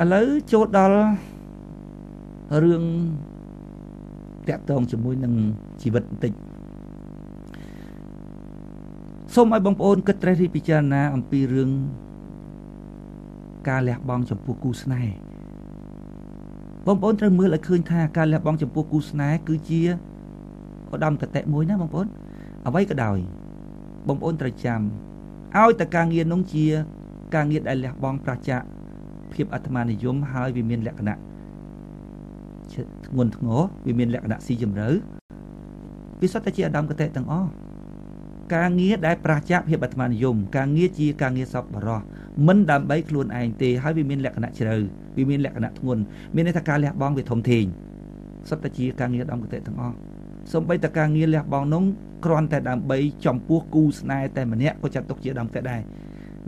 ឥឡូវចូលដល់រឿងតាក់ទងជាមួយនឹងជីវិតបន្តិចសូមឲ្យបងប្អូនគិតត្រេះរិះពិចារណា អំពីរឿងការលះបង់ចំពោះគូស្នេហ៍បងប្អូនត្រូវមើលឲ្យឃើញថាការលះបង់ចំពោះគូស្នេហ៍គឺជាឧត្តមកតៈមួយណាបងប្អូនអ្វីក៏ដោយបងប្អូនត្រូវចាំឲ្យតការងារនោះជា ការងារដែលលះបង់ប្រជាភាពអាត្មានិយមហើយវាមានលក្ខណៈធ្ងន់ធ្ងរវាមានលក្ខណៈស៊ីជម្រៅវាសុទ្ធតែជាអដាមកតេទាំងអស់ការងារដែលប្រជាភាពអាត្មានិយមការងារជាការងារសពបរោះមិនដើម្បីខ្លួនឯងទេ ហើយវាមានលក្ខណៈជ្រៅវាមានលក្ខណៈធ្ងន់មានន័យថាការលះបង់វាធំធេងសុទ្ធតែជាការងារអដាមកតេទាំងអស់សូម្បីតែការងារលះបង់នោះគ្រាន់តែដើម្បី ចំពោះគូស្នេហ៍តែម្នាក់ក៏ចាត់ទុកជាអដាមកតេដែរ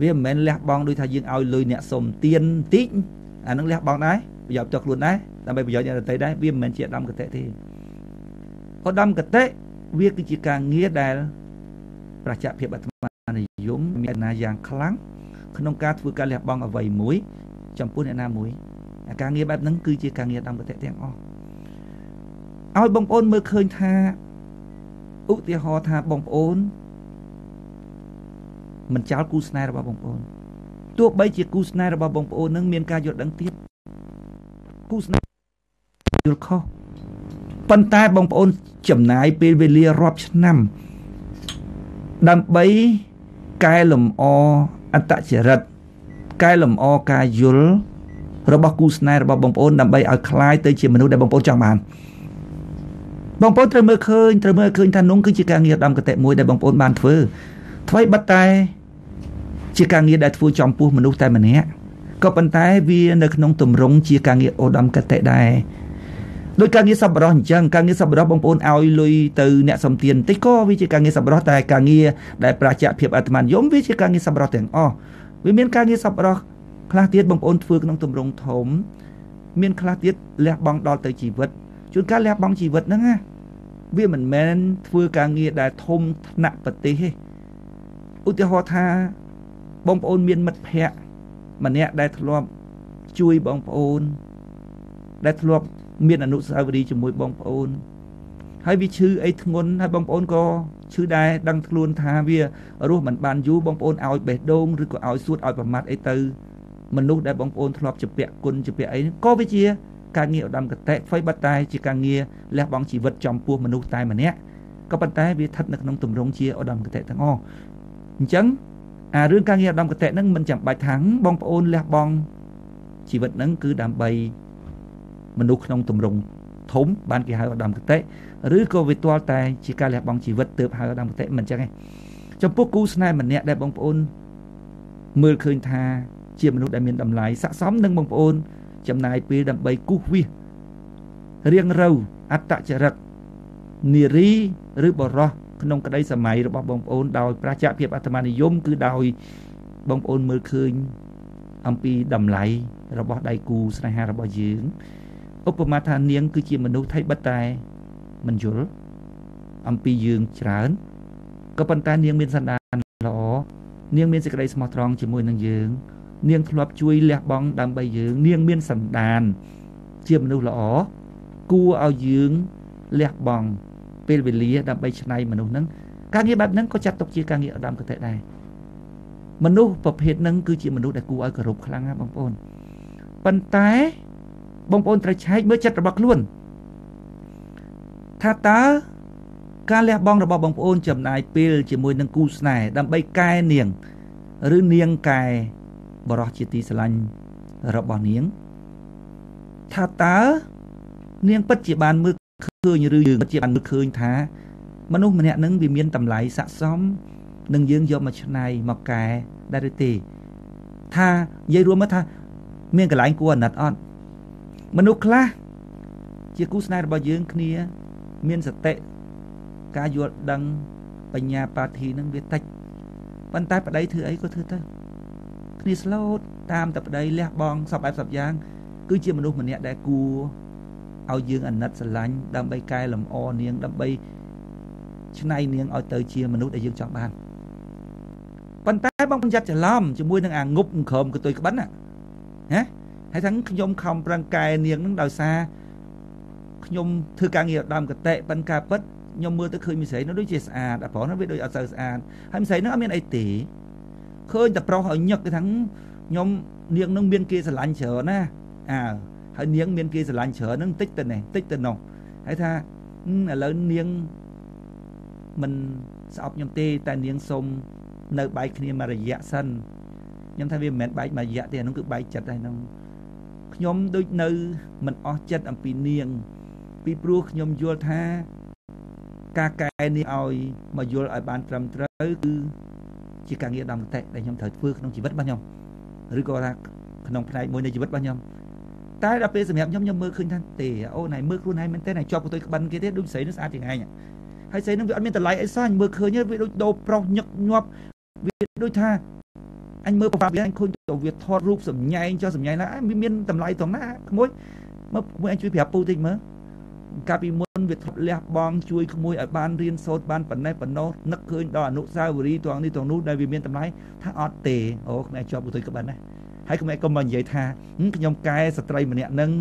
វាមិនមែនលះបង់ដូចថាយើងឲ្យលុយអ្នកសុំទានបន្តិចអានឹងលះបង់ដែរប្រយោជន៍ទៅខ្លួនដែរដើម្បីប្រយោជន៍អ្នកដទៃដែរវាមិនមែនជាឧត្តមកតេទេឧត្តមកតេវាគឺជាការងារដែលប្រជាភិបអាត្មានិយមមានណាយ៉ាងខ្លាំងក្នុងការធ្វើការលះបង់អ្វីមួយ ចំពោះអ្នកណាមួយ ការងារបែបហ្នឹងគឺជាការងារឧត្តមកតេទាំងអស់ឲ្យបងប្អូនមើលឃើញថាឧទាហរណ៍ថាបងប្អូនមិនចោលគូស្នេហ៍របស់បងប្អូនទោះបីជាគូស្នេហ៍របស់បងប្អូននឹងមានការយល់ដឹងទៀតគូស្នេហ៍យល់ខុសប៉ុន្តែបងប្អូនចំណាយពេលវេលារាប់ឆ្នាំដើម្បីកែលម្អអត្តចរិតកែលម្អការយល់របស់គូស្នេហ៍របស់បងប្អូនដើម្បីឲ្យคล้ายទៅ ជាមនុស្សដែលបងប្អូនចង់បានបងប្អូនត្រូវមើលឃើញត្រូវមើលឃើញថានងគឺជាការងារឧត្តមកតេមួយដែលបងប្អូនបានធ្វើថ្មីបិទតែជាការងារដែលធ្វើចំពោះមនុស្សតែម្នាក់ក៏ប៉ុន្តែវានៅក្នុងទម្រង់ជាការងារឧត្តមកតេដែរដោយការងារសប្បុរសអញ្ចឹងការងារសប្បុរសបងប្អូនឲ្យលុយទៅអ្នកសំទានតិចក៏វាជាការងារសប្បុរសតែការងារដែលប្រជាភាពអត្តមនិយមវាជាការងារសប្បុរសទាំងអស់វាមានការងារសប្បុរសខ្លះទៀតបងប្អូនធ្វើក្នុងទម្រង់ធំមានខ្លះទៀតលះបង់ដល់ទៅជីវិតជួនកាលលះបង់ជីវិតហ្នឹងណាវាមិនមែនធ្វើការងារដែលធំថ្នាក់ប្រទេសទេឧទាហរណ៍ថាបងប្អូនមានមិត្តភ័ក្តិម្នាក់ដែលធ្លាប់ជួយបងប្អូន ដែលធ្លាប់មានអនុស្សាវរីយ៍ជាមួយបងប្អូន ហើយវាឈឺអីធ្ងន់ហើយបងប្អូនក៏ឈឺដែរដឹងខ្លួន ថាវារស់មិនបានយូរបងប្អូនឲ្យបេះដូងឬក៏ឲ្យសួតឲ្យប្រមាថអីទៅមនុស្សដែលបងប្អូនធ្លាប់ជាពាក់គុណជាពាក់អីក៏វាជាការងារឧត្តមកតេហ្វ័យបាត់តែជាការងារលះបង់ជីវិតចំពោះមនុស្សតែម្នាក់ក៏ប៉ុន្តែវាស្ថិតនៅក្នុងទម្រង់ជាឧត្តមកតេទាំងអស់អញ្ចឹងអារឿងការងារអាដាមកតេហ្នឹងមិនចាំបាច់ថាបងប្អូនលះបង់ជីវិតហ្នឹងគឺដើម្បីមនុស្សក្នុងទម្រង់ធំបានគេហៅអាដាមកតេឬក៏វាទាល់តែជាការលះបង់ជីវិតទើបហៅអាដាមកតេមិនអញ្ចឹងទេចំពោះគូស្នេហ៍ម្នាក់ដែលបងប្អូនមើលឃើញថា ជាមនុស្សដែលមានតម្លៃស័ក្តិសមនឹងបងប្អូនចំណាយពេលដើម្បីគូសវាសរៀងរៅអត្តចរិតនារីឬបរោះក្នុងក្តីសម័យរបស់បងប្អូនដោយប្រជាភាពអត្តមនិយមគឺដោយបងប្អូនមើលឃើញអំពីតម្លៃរបស់ដៃគូស្នេហារបស់យើងឧបមាថានាងគឺជាមនុស្សថៃបិទតែមិនយល់អំពីយើងច្រើនក៏ប៉ុន្តែនាងមានសន្តានល្អនាងមានសេចក្តីស្មោះត្រង់ជាមួយនឹងយើង នាងធ្លាប់ជួយលះបង់ដើម្បីយើង នាងមានសន្តានជាមនុស្សល្អគួរឲ្យយើងលះបង់ពេលវេលាដើម្បីឆ្នៃមនុស្សហ្នឹងការងារបែបហ្នឹងក៏ចាត់ទុកជាការងារឧត្តមគតិដែរមនុស្សប្រភេទហ្នឹងគឺជាមនុស្សដែលគួរឲ្យគោរពខ្លាំងណាស់បងប្អូនប៉ុន្តែបងប្អូនត្រូវឆែកមើលចិត្តរបស់ខ្លួនថាតើការលះបង់របស់បងប្អូនចំណាយ ពេល ជាមួយនឹងគូស្នេហ៍ដើម្បីកែនាង ឬនាងកែបរោះជាទីស្រឡាញ់របស់នាងថាតើនាងពិតជាបានមើលឃើញឬយើងជាបានមើលឃើញថាមនុស្សម្នាក់នឹងវាមានតម្លៃស័ក្តិសមនឹងយើងយកមកឆ្នៃមកកែដែរឬទេថានិយាយរួមមកថាមានកន្លែងគួរអាណិតអត់មនុស្សខ្លះជាគូស្នេហ៍របស់យើងគ្នាមានសតិការយល់ដឹងបញ្ញាបាធីនឹងវាតិចប៉ុន្តែប្តីធ្វើអីក៏ធ្វើទៅគ្នាស្លូតតាមតែប្តីលះបងសពបែបសពយ៉ាង គឺជាមនុស្សម្នាក់ដែលគួរឲ្យយើងអាណិតស្រឡាញ់ដើម្បីកែលម្អនាងដើម្បីឆ្នៃនាងឲ្យទៅជាមនុស្សដែលយើងចង់បានប៉ុន្តែបងបញ្ញត្តិច្រឡំជាមួយនឹងអាងប់ក្រមកតុយកបិនណាណាហើយថាខ្ញុំខំប្រឹងកែនាងនឹងដោយសារខ្ញុំធ្វើការងារដើមកតិប៉ុន្តែការពិតខ្ញុំមើលទៅឃើញមិស្សរីនោះដូចជាស្អាតអាប្រុសនោះវាដូចអត់សូវស្អាតហើយមិស្សរីនោះអត់មានអីទេឃើញតែប្រុសឲ្យញឹកគេថាខ្ញុំនាងនឹងមានគេស្រឡាញ់ច្រើនណាអើហើយនាងមានគេស្រឡាញ់ច្រើនហ្នឹងតិចទៅនេះតិចទៅនោះហើយថាឥឡូវនាងមិនស្អប់ខ្ញុំទេតែនាងសុំ នៅ បែកគ្នាមួយរយៈសិនខ្ញុំថាវាមិនមែនបែកមួយរយៈទេអានោះគឺបែកចិត្តហើយហ្នឹងខ្ញុំដូចនៅមិនអស់ចិត្តអំពីនាង ពីព្រោះខ្ញុំយល់ថា ការកែនេះឲ្យមកយល់ឲ្យបានត្រឹមត្រូវគឺជាការងារដំតេដែលខ្ញុំត្រូវធ្វើក្នុងជីវិតរបស់ខ្ញុំឬក៏ថាក្នុងផ្នែកមួយនៃជីវិតរបស់ខ្ញុំតែដល់ពេលសម្រាប់ខ្ញុំខ្ញុំមើលឃើញថាទេអូនឯងមើលខ្លួនឯងមែនទេឯងជាប់កន្ទុយក្បិនគេទេដូចស្រីនឹងស្អាតជាងឯងហើយស្រីនឹងវាអត់មានតម្លៃអីសោះមើលឃើញវាដូចដោប្រុសញឹកញាប់វាដូចថាអញមើលប្រវត្តិវាអញឃើញទៅវាថតរូបសម្ញែងចុះសម្ញែងឡើងមានតម្លៃត្រង់ណាក្មួយមើលក្មួយអញជួយប្រាប់ពូតិចមើលកាលពីមុនវាធ្លាប់លះបង់ជួយក្មួយឲ្យបានរៀនសូត្របានប៉ុណ្ណេះប៉ុណ្ណោះនឹកឃើញដល់អនុស្សាវរីយ៍ទាំងនេះទាំងនោះដែលវាមានតម្លៃថាអត់ទេអូក្មេងជាប់ទៅក្បិនណាហើយកុំកុំមកនិយាយថាខ្ញុំកែស្ត្រីម្នាក់នឹង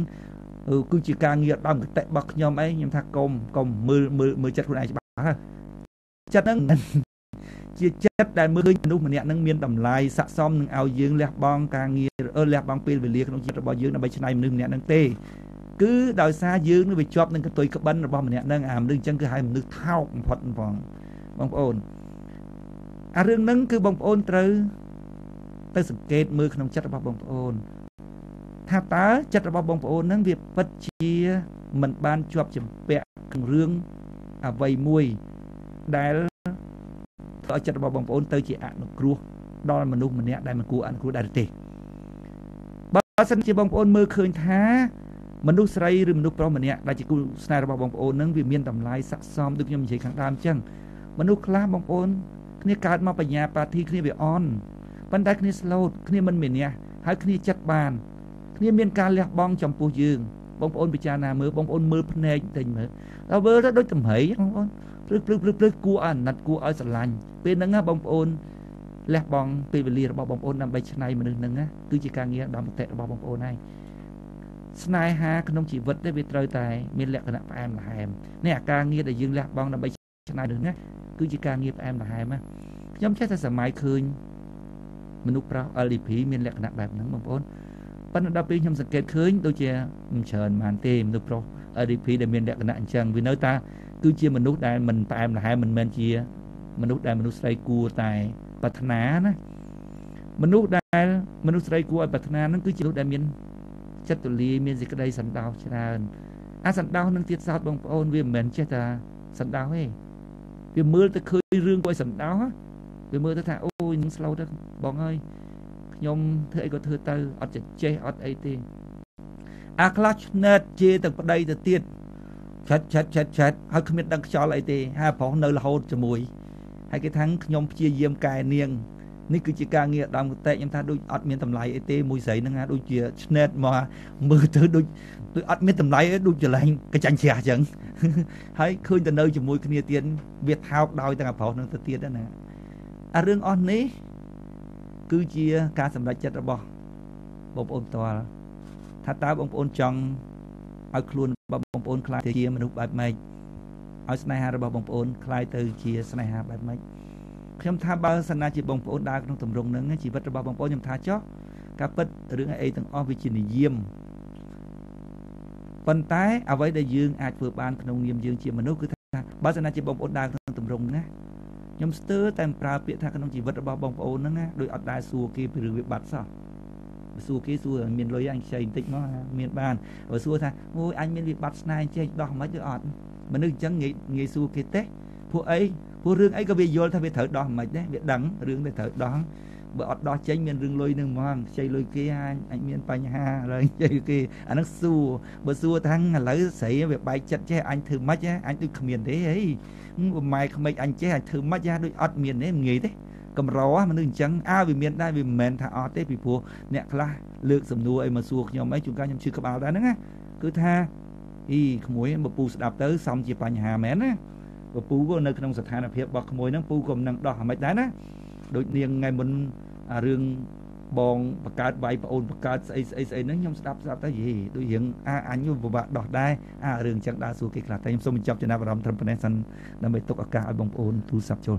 គឺជាការងារដើមកតិរបស់ខ្ញុំអីខ្ញុំថាកុំកុំមើលមើលមើលចិត្តខ្លួនឯងច្បាស់ហើយចិត្តហ្នឹងជាចិត្តដែលមើលឃើញមនុស្សម្នាក់នឹងមានតម្លៃស័ក្តិសមនឹងឲ្យយើងលះបង់ការងារឬលះបង់ពេលវេលាក្នុងជីវិតរបស់យើងដើម្បីឆ្នៃមនុស្សម្នាក់នឹងទេគឺដោយសារយើងនឹងវាជាប់នឹងកតុយក្បិនរបស់ម្នាក់នឹងអាមនុស្សអញ្ចឹងគឺហៅមនុស្សថោកបំផុតផងបងប្អូនអារឿងហ្នឹងគឺបងប្អូនត្រូវទៅសង្កេតមើលក្នុងចិត្តរបស់បងប្អូនថាតើចិត្តរបស់បងប្អូននឹងវាពិតជាមិនបានជាប់ជំពាក់ក្នុងរឿងអ្វីមួយដែលធ្វើឲ្យចិត្តរបស់បងប្អូនទៅជាអនុគ្រោះដល់មនុស្សម្នាក់ដែលមិនគួរអនុគ្រោះដែរទេបើសិនជាបងប្អូន មើលឃើញថា មនុស្សស្រីឬមនុស្សប្រុសម្នាក់ដែលជាគូស្នេហ៍របស់បងប្អូននឹងវាមានតម្លៃស័ក្តិសមដូចខ្ញុំនិយាយខាងដើមអញ្ចឹងមនុស្សខ្លះបងប្អូន គ្នាកើតមកបញ្ញាបាធីគ្នាវាអន់ប៉ុន្តែគ្នាស្លូតគ្នាមិនមានះហើយគ្នាចិត្តបានគ្នាមានការលះបង់ចំពោះយើងបងប្អូនពិចារណាមើលបងប្អូនមើលភ្នែកតិចមើលដល់មើលទៅដូចតម្រៃបងប្អូនព្រឹកព្រឹកព្រឹកព្រឹកគួរអាណិតគួរឲ្យស្រឡាញ់ពេលហ្នឹងណាបងប្អូនលះបង់ពេលវេលារបស់បងប្អូនដើម្បីឆ្នៃមនុស្សហ្នឹងណាគឺជាការងារដ៏មតិរបស់បងប្អូនហើយស្នេហាក្នុងជីវិតនេះវាត្រូវតែមានលក្ខណៈផ្អែមល្ហែមនេះអាការងារដែលយើងលះបង់ដើម្បីឆ្នៃមនុស្សណាគឺជាការងារផ្អែមល្ហែមណាខ្ញុំចេះតែសម័យឃើញមនុស្សប្រុស LDP មានលក្ខណៈបែបហ្នឹងបងប្អូនប៉ុន្តែដល់ពេលខ្ញុំសង្កេតឃើញដូចជាមិនច្រើនបានទេមនុស្សប្រុស LDP ដែលមានលក្ខណៈអញ្ចឹងវានៅតែគឺជាមនុស្សដែលមិនផ្អែមល្ហែមមិនមែនជាមនុស្សដែលមនុស្សស្រីគួរតែប្រាថ្នាណាមនុស្សដែលមនុស្សស្រីគួរឲ្យប្រាថ្នានឹងគឺជាមនុស្សដែលមានចិត្តទូលាយមានសេចក្តីសន្តោសច្រើនអាសន្តោសនឹងទៀតសោតបងប្អូនវាមិនមែនចេះតែសន្តោសទេវាមើលទៅឃើញរឿងគួរឲ្យសន្តោសវាមើលទៅថាអូយនឹងស្លូតទៅបងអើយខ្ញុំធ្វើអីក៏ធ្វើទៅអត់ចេះអត់អីទេអាខ្លះឆ្នើតជេរទៅប្តីទៅទៀតឆិតឆិតឆិតឆិតហើយគ្មានដឹងខ្យល់អីទេហើយប្រុសនៅរហូតជាមួយហើយគេថាខ្ញុំព្យាយាមកែនាងនេះគឺជាការងារដើមតេខ្ញុំថាដូចអត់មានតម្លៃអីទេមួយស្រីហ្នឹងណាដូចជាឆ្នែតមកមើលទៅដូចដូចអត់មានតម្លៃអីដូចចលែងកចាញ់ជ្រះអញ្ចឹងហើយឃើញទៅនៅជាមួយគ្នាទៀតវាថោកដោយទាំងអាប្រុសហ្នឹងទៅទៀតណាអារឿងអស់នេះគឺជាការសម្រេចចិត្តរបស់បងប្អូនផ្ទាល់ថាតើបងប្អូនចង់ឲ្យខ្លួនរបស់បងប្អូន ខ្លាយទៅជាមនុស្សបែបម៉េចឲ្យស្នេហារបស់បងប្អូនខ្លាយទៅជាស្នេហាបែបម៉េចខ្ញុំថាបើសិនណាជាបងប្អូនដើរក្នុងទម្រង់ហ្នឹងជីវិតរបស់បងប្អូនខ្ញុំថាចោះការពិតរឿងអីទាំងអស់វាជានិយមប៉ុន្តែអ្វីដែលយើងអាចធ្វើបានក្នុងនាមយើងជាមនុស្សគឺថាបើសិនណាជាបងប្អូនដើរក្នុងទម្រង់ណាខ្ញុំស្ទើរតែប្រើពាក្យថាក្នុងជីវិតរបស់បងប្អូនហ្នឹងណាដោយអត់ដែលសួរគេពីរឿងវាបាត់សោះសួរគេសួរមានលុយអញខ្ចីបន្តិចមកមានបានបើសួរថាអូយអញមានវិបត្តិស្នេហ៍ចេះដោះមិនឬអត់មនុស្សអញ្ចឹងងាយងាយសួរគេទេពួកអីពួករឿងអីក៏វាយល់ថាវាត្រូវដោះមិនដែរវាដឹងរឿងដែលត្រូវដោះបើអត់ដោះចេញមានរឿងលុយនឹងហ្មងខ្ចីលុយគេអាចអាចមានបញ្ហាឥឡូវខ្ចីគេអាហ្នឹងសួរបើសួរថាឥឡូវស្រីវាបែកចិត្តចេះអញធ្វើម៉េចអញដូចគ្មានទេហីបំម៉ែក្មេកអញចេះអញធ្វើម៉េចដូចអត់មានទេងាយទេកម្រមនុស្សអញ្ចឹងអើវាមានដែរវាមិនមែនថាអត់ទេពីព្រោះអ្នកខ្លះលើកសំណួរអីមកសួរខ្ញុំអីជួនកាលខ្ញុំឈឺក្បាលដែរហ្នឹងណាគឺថាអីក្មួយបើពូស្ដាប់ទៅសំជាបញ្ហាមែនណាបើពូនៅក្នុងស្ថានភាពរបស់ក្មួយហ្នឹងពូក៏មិននឹងដោះអាម៉េចដែរណាដូចនាងថ្ងៃមុនអារឿងបងបកើតបាយប្អូនបកើតស្អីស្អីស្អីហ្នឹងខ្ញុំស្ដាប់ស្ដាប់ទៅយីដូចរឿងអាអញពិបាកដោះដែរអារឿងចឹងដើរសួរគេខ្លះតែខ្ញុំសូមបញ្ចប់ចំណាប់អារម្មណ៍ត្រឹមប៉ុណ្ណេះសិនដើម្បីទុកឱកាសឲ្យបងប្អូនទូរស័ព្ទចូល